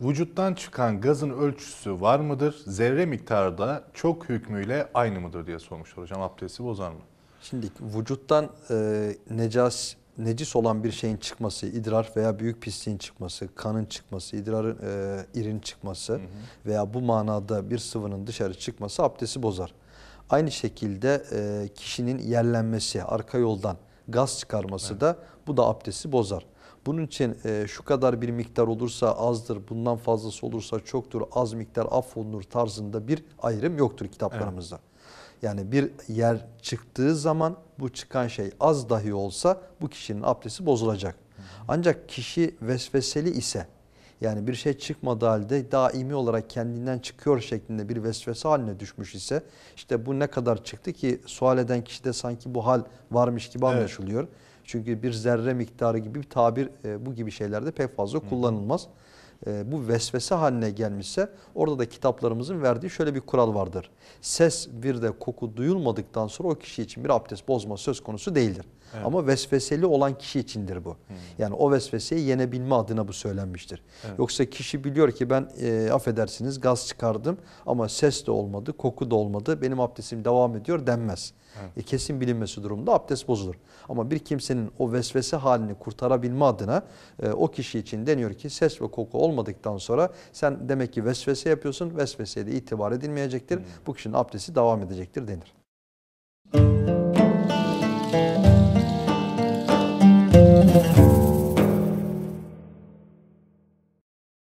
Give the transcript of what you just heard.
Vücuttan çıkan gazın ölçüsü var mıdır? Zerre da çok hükmüyle aynı mıdır diye sormuşlar hocam. Abdesti bozar mı? Şimdi vücuttan e, necas, necis olan bir şeyin çıkması, idrar veya büyük pisliğin çıkması, kanın çıkması, idrarın e, irin çıkması hı hı. veya bu manada bir sıvının dışarı çıkması abdesti bozar. Aynı şekilde e, kişinin yerlenmesi, arka yoldan gaz çıkarması evet. da bu da abdesti bozar. Bunun için e, şu kadar bir miktar olursa azdır, bundan fazlası olursa çoktur, az miktar affolunur tarzında bir ayrım yoktur kitaplarımızda. Evet. Yani bir yer çıktığı zaman bu çıkan şey az dahi olsa bu kişinin abdesti bozulacak. Ancak kişi vesveseli ise yani bir şey çıkmadığı halde daimi olarak kendinden çıkıyor şeklinde bir vesvese haline düşmüş ise işte bu ne kadar çıktı ki sual eden de sanki bu hal varmış gibi anlaşılıyor. Evet. Çünkü bir zerre miktarı gibi bir tabir e, bu gibi şeylerde pek fazla kullanılmaz. Hı. E, bu vesvese haline gelmişse orada da kitaplarımızın verdiği şöyle bir kural vardır. Ses bir de koku duyulmadıktan sonra o kişi için bir abdest bozma söz konusu değildir. Evet. Ama vesveseli olan kişi içindir bu. Hmm. Yani o vesveseyi yenebilme adına bu söylenmiştir. Evet. Yoksa kişi biliyor ki ben e, affedersiniz gaz çıkardım ama ses de olmadı, koku da olmadı. Benim abdestim devam ediyor denmez. Evet. E, kesin bilinmesi durumda abdest bozulur. Ama bir kimsenin o vesvese halini kurtarabilme adına e, o kişi için deniyor ki ses ve koku olmadıktan sonra sen demek ki vesvese yapıyorsun. Vesveseye de itibar edilmeyecektir. Hmm. Bu kişinin abdesti devam edecektir denir. Müzik